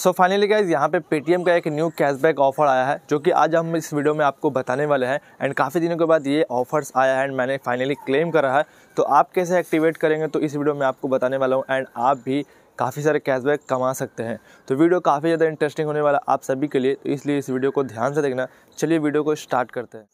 so finally guys यहाँ पे Paytm का एक न्यू कैशबैक ऑफर आया है जो कि आज हम इस वीडियो में आपको बताने वाले हैं एंड काफ़ी दिनों के बाद ये ऑफर्स आया है एंड मैंने फाइनली क्लेम करा है तो आप कैसे एक्टिवेट करेंगे तो इस वीडियो में आपको बताने वाला हूँ एंड आप भी काफ़ी सारे कैशबैक कमा सकते हैं तो वीडियो काफ़ी ज़्यादा इंटरेस्टिंग होने वाला आप सभी के लिए तो इसलिए इस वीडियो को ध्यान से देखना चलिए वीडियो को स्टार्ट करते हैं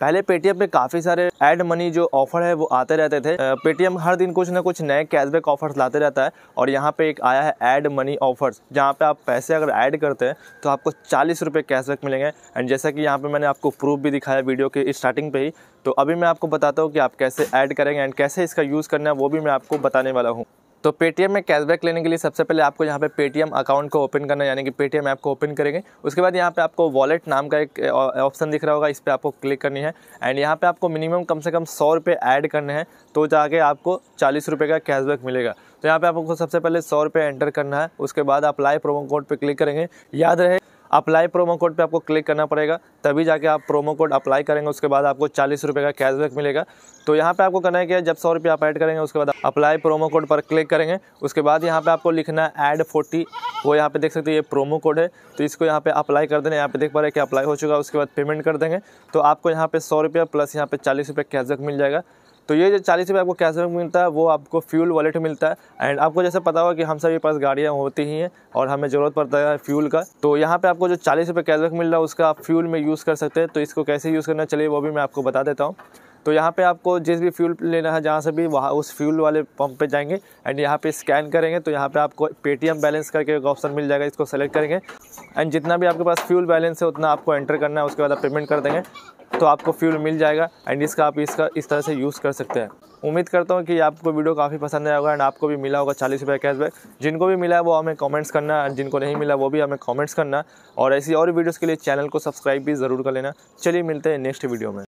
पहले पेटीएम पे काफ़ी सारे एड मनी जो ऑफर है वो आते रहते थे पेटीएम हर दिन कुछ ना कुछ नए कैशबैक ऑफर्स लाते रहता है और यहाँ पे एक आया है एड मनी ऑफर्स जहाँ पे आप पैसे अगर ऐड करते हैं तो आपको चालीस रुपये कैशबैक मिलेंगे एंड जैसा कि यहाँ पे मैंने आपको प्रूफ भी दिखाया वीडियो के स्टार्टिंग पे ही तो अभी मैं आपको बताता हूँ कि आप कैसे ऐड करेंगे एंड कैसे इसका यूज़ करना है वो भी मैं आपको बताने वाला हूँ तो पेटीएम में कैशबैक लेने के लिए सबसे पहले आपको यहाँ पे पेटीएम अकाउंट को ओपन करना यानी कि पेटीएम ऐप को ओपन करेंगे उसके बाद यहाँ पे आपको वॉलेट नाम का एक ऑप्शन दिख रहा होगा इस पर आपको क्लिक करनी है एंड यहाँ पे आपको मिनिमम कम से कम सौ रुपये ऐड करने हैं तो जाके आपको चालीस रुपये का कैशबैक मिलेगा तो यहाँ पर आपको सबसे पहले सौ रुपये एंटर करना है उसके बाद आप लाइव प्रोमो कोड पर क्लिक करेंगे याद रहे अप्लाई प्रोमो कोड पे आपको क्लिक करना पड़ेगा तभी जाके आप प्रोमो कोड अप्लाई करेंगे उसके बाद आपको चालीस रुपये का कैशबैक मिलेगा तो यहाँ पे आपको करना है कि जब सौ रुपये आप ऐड करेंगे उसके बाद अप्लाई प्रोमो कोड पर क्लिक करेंगे उसके बाद यहाँ पे आपको लिखना है एड फोर्टी वो यहाँ पे देख सकते हैं ये प्रोमो कोड है तो इसको यहाँ पे अप्लाई कर देना यहाँ पे देख पा रहे हैं कि अप्लाई हो चुका है उसके बाद पेमेंट कर देंगे तो आपको यहाँ पे सौ रुपये प्लस यहाँ पे चालीस रुपये कैशबैक मिल जाएगा तो ये जो चालीस रुपये आपको कैशबैक मिलता है वो आपको फ्यूल वॉलेट मिलता है एंड आपको जैसे पता होगा कि हम सभी पास गाड़ियाँ होती ही हैं और हमें ज़रूरत पड़ता है फ्यूल का तो यहाँ पर आपको जो चालीस रुपये कैशबैक मिल रहा है उसका आप फ्यूल में यूज़ कर सकते हैं तो इसको कैसे यूज़ करना चाहिए वो भी मैं आपको बता देता हूँ तो यहाँ पे आपको जिस भी फ्यूल लेना है जहाँ से भी वहाँ उस फ्यूल वाले पंप पे जाएंगे एंड यहाँ पे स्कैन करेंगे तो यहाँ पे आपको पेटीएम बैलेंस करके एक ऑप्शन मिल जाएगा इसको सेलेक्ट करेंगे एंड जितना भी आपके पास फ्यूल बैलेंस है उतना आपको एंटर करना है उसके बाद आप पेमेंट कर देंगे तो आपको फ्यूल मिल जाएगा एंड इसका आप इसका इस तरह से यूज़ कर सकते हैं उम्मीद करता हूँ कि आपको वीडियो काफ़ी पसंद आया होगा एंड आपको भी मिला होगा चालीस रुपये कैशबैक जिनको भी मिला है वो हमें कमेंट्स करना एंड जिनको नहीं मिला वो भी हमें कमेंट्स करना और ऐसी और वीडियोस के लिए चैनल को सब्सक्राइब भी ज़रूर कर लेना चलिए मिलते हैं नेक्स्ट वीडियो में